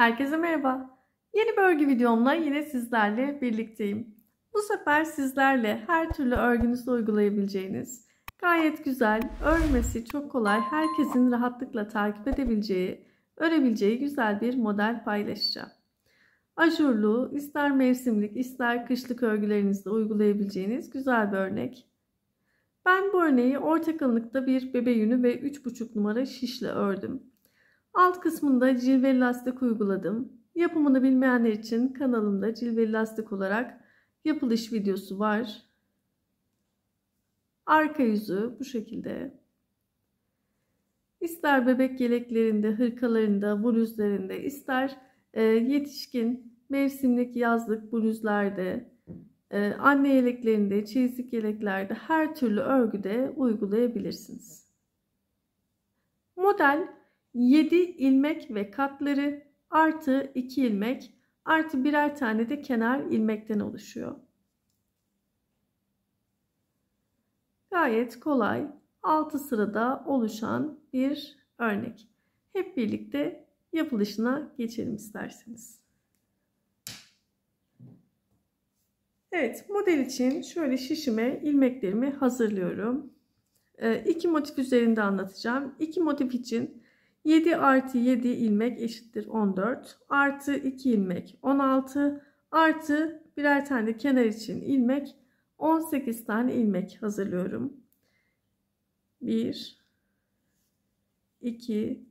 Herkese merhaba. Yeni bir örgü videomla yine sizlerle birlikteyim. Bu sefer sizlerle her türlü örgünüzü uygulayabileceğiniz, gayet güzel, örmesi çok kolay, herkesin rahatlıkla takip edebileceği, örebileceği güzel bir model paylaşacağım. Ajurlu, ister mevsimlik, ister kışlık örgülerinizde uygulayabileceğiniz güzel bir örnek. Ben bu örneği orta kalınlıkta bir bebe yünü ve 3,5 numara şişle ördüm. Alt kısmında cilveli lastik uyguladım. Yapımını bilmeyenler için kanalımda cilveli lastik olarak yapılış videosu var. Arka yüzü bu şekilde. İster bebek yeleklerinde, hırkalarında, bluzlarında, ister e, yetişkin mevsimlik yazlık bluzlarda, e, anne yeleklerinde, çizlik yeleklerde her türlü örgüde uygulayabilirsiniz. Model 7 ilmek ve katları artı 2 ilmek artı birer tane de kenar ilmekten oluşuyor. Gayet kolay 6 sırada oluşan bir örnek. Hep birlikte yapılışına geçelim isterseniz. Evet model için şöyle şişime ilmeklerimi hazırlıyorum. Ee, motif üzerinde anlatacağım. İki motif için 7 artı 7 ilmek eşittir 14. Artı 2 ilmek 16. Artı birer tane de kenar için ilmek 18 tane ilmek hazırlıyorum. 1 2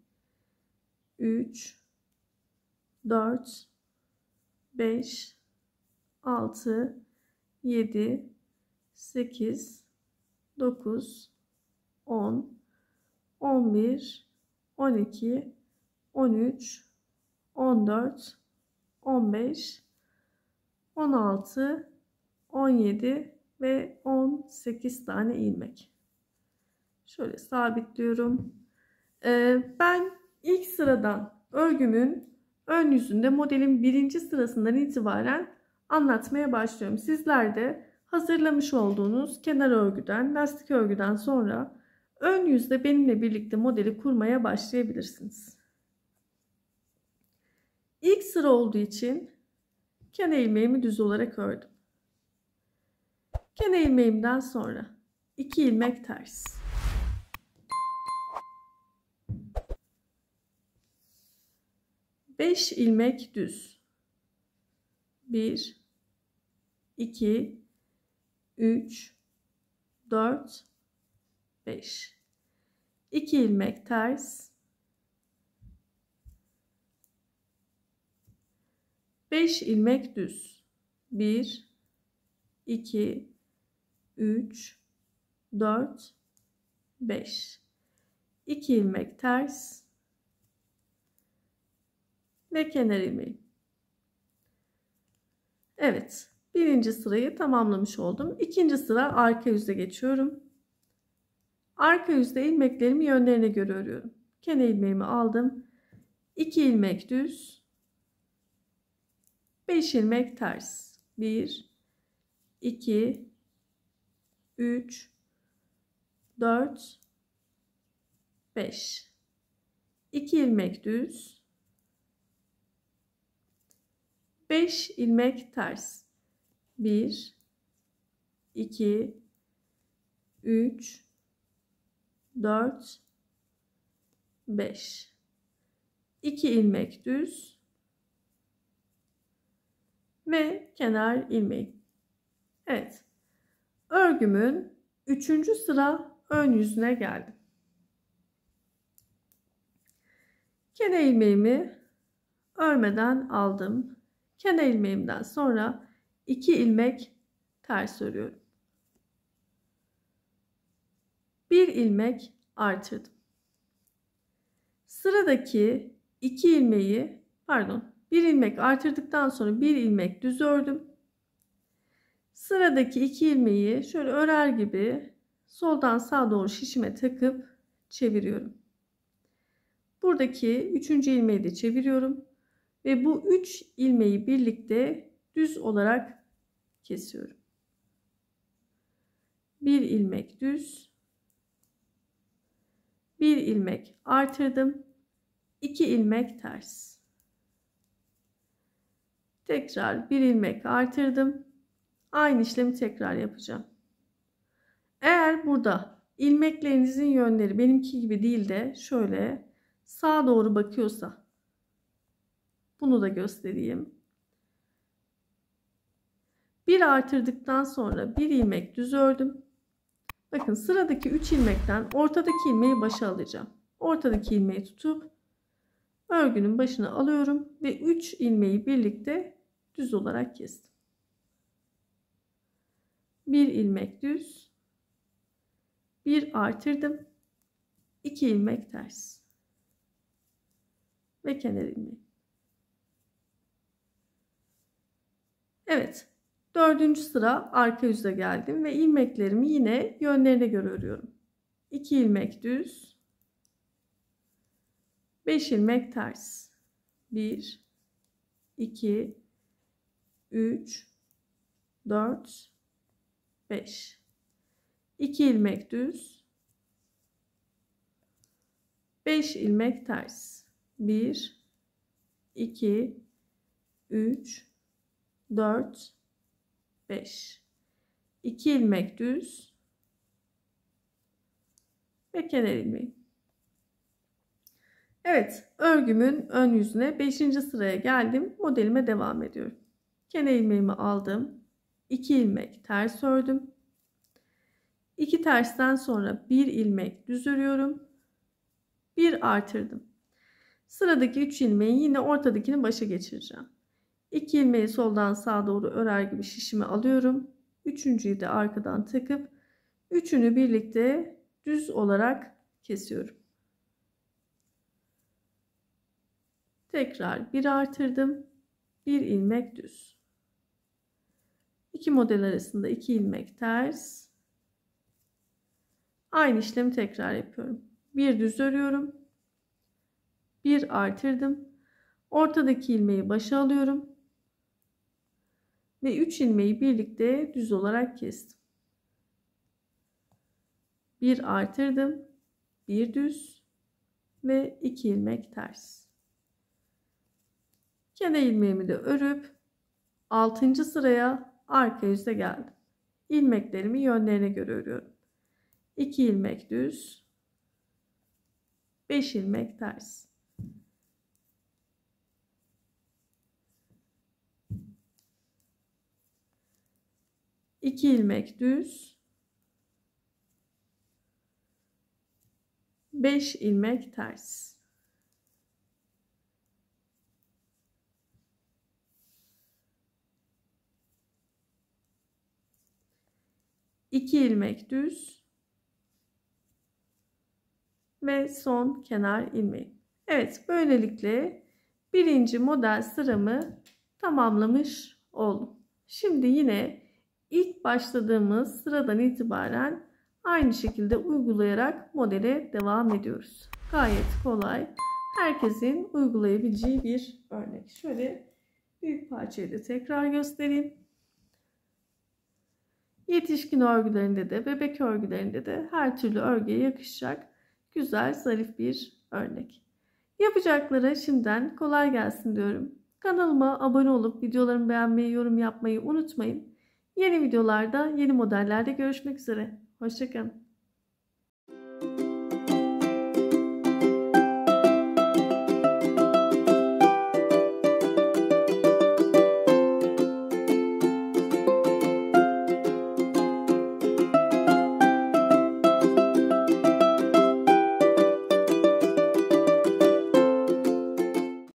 3 4 5 6 7 8 9 10 11 12, 13, 14, 15, 16, 17 ve 18 tane ilmek. Şöyle sabitliyorum. Ee, ben ilk sıradan örgümün ön yüzünde modelin birinci sırasından itibaren anlatmaya başlıyorum. Sizler de hazırlamış olduğunuz kenar örgüden, lastik örgüden sonra Ön yüzde benimle birlikte modeli kurmaya başlayabilirsiniz. İlk sıra olduğu için kene ilmeğimi düz olarak ördüm. Kene ilmeğimden sonra 2 ilmek ters. Beş ilmek düz. Bir, iki, üç, dört, 5. 2 ilmek ters. 5 ilmek düz. 1 2 3 4 5 2 ilmek ters ve kenar ilmeği. Evet birinci sırayı tamamlamış oldum. İkinci sıra arka yüze geçiyorum. Arka yüzde ilmeklerimi yönlerine göre örüyorum. Kenar ilmeğimi aldım. 2 ilmek düz. 5 ilmek ters. 1 2 3 4 5 2 ilmek düz. 5 ilmek ters. 1 2 3 4, 5. 2 ilmek düz ve kenar ilmek. Evet. Örgümün 3. sıra ön yüzüne geldim. Kenar ilmeğimi örmeden aldım. Kenar ilmeğimden sonra 2 ilmek ters örüyorum. 1 ilmek artırdım. Sıradaki 2 ilmeği pardon 1 ilmek artırdıktan sonra 1 ilmek düz ördüm. Sıradaki 2 ilmeği şöyle örer gibi soldan sağa doğru şişime takıp çeviriyorum. Buradaki 3. ilmeği de çeviriyorum ve bu 3 ilmeği birlikte düz olarak kesiyorum. 1 ilmek düz bir ilmek artırdım. 2 ilmek ters. Tekrar bir ilmek artırdım. Aynı işlemi tekrar yapacağım. Eğer burada ilmeklerinizin yönleri benimki gibi değil de şöyle sağa doğru bakıyorsa bunu da göstereyim. Bir artırdıktan sonra bir ilmek düz ördüm. Bakın sıradaki 3 ilmekten ortadaki ilmeği başa alacağım. Ortadaki ilmeği tutup örgünün başına alıyorum ve 3 ilmeği birlikte düz olarak kestim. 1 ilmek düz, 1 artırdım, 2 ilmek ters ve kenar ilmeği. Evet Dördüncü sıra arka yüzde geldim ve ilmeklerimi yine yönlerine göre örüyorum. 2 ilmek düz. 5 ilmek ters. 1 2 3 4 5 2 ilmek düz. 5 ilmek ters. 1 2 3 4 5 2 ilmek düz ve kenar ilmeği Evet örgümün ön yüzüne 5. sıraya geldim modelime devam ediyorum kenar ilmeğimi aldım 2 ilmek ters ördüm 2 tersten sonra 1 ilmek düz örüyorum 1 artırdım sıradaki 3 ilmeği yine ortadakini başa geçireceğim İlk ilmeği soldan sağa doğru örer gibi şişimi alıyorum. Üçüncüyü de arkadan takıp üçünü birlikte düz olarak kesiyorum. Tekrar bir artırdım. Bir ilmek düz. İki model arasında iki ilmek ters. Aynı işlemi tekrar yapıyorum. Bir düz örüyorum. Bir artırdım. Ortadaki ilmeği başa alıyorum ve 3 ilmeği birlikte düz olarak kestim. Bir artırdım, bir düz ve 2 ilmek ters. Kene ilmeğimi de örüp 6. sıraya arka yüze geldim. İlmeklerimi yönlerine göre örüyorum. 2 ilmek düz, 5 ilmek ters. 2 ilmek düz 5 ilmek ters iki ilmek düz ve son kenar ilmeği. Evet böylelikle birinci model sıramı tamamlamış oldum. Şimdi yine ilk başladığımız sıradan itibaren aynı şekilde uygulayarak modele devam ediyoruz. Gayet kolay. Herkesin uygulayabileceği bir örnek. Şöyle büyük parçayı da tekrar göstereyim. Yetişkin örgülerinde de bebek örgülerinde de her türlü örgüye yakışacak güzel zarif bir örnek. Yapacaklara şimdiden kolay gelsin diyorum. Kanalıma abone olup videolarımı beğenmeyi, yorum yapmayı unutmayın. Yeni videolarda, yeni modellerde görüşmek üzere. Hoşçakalın.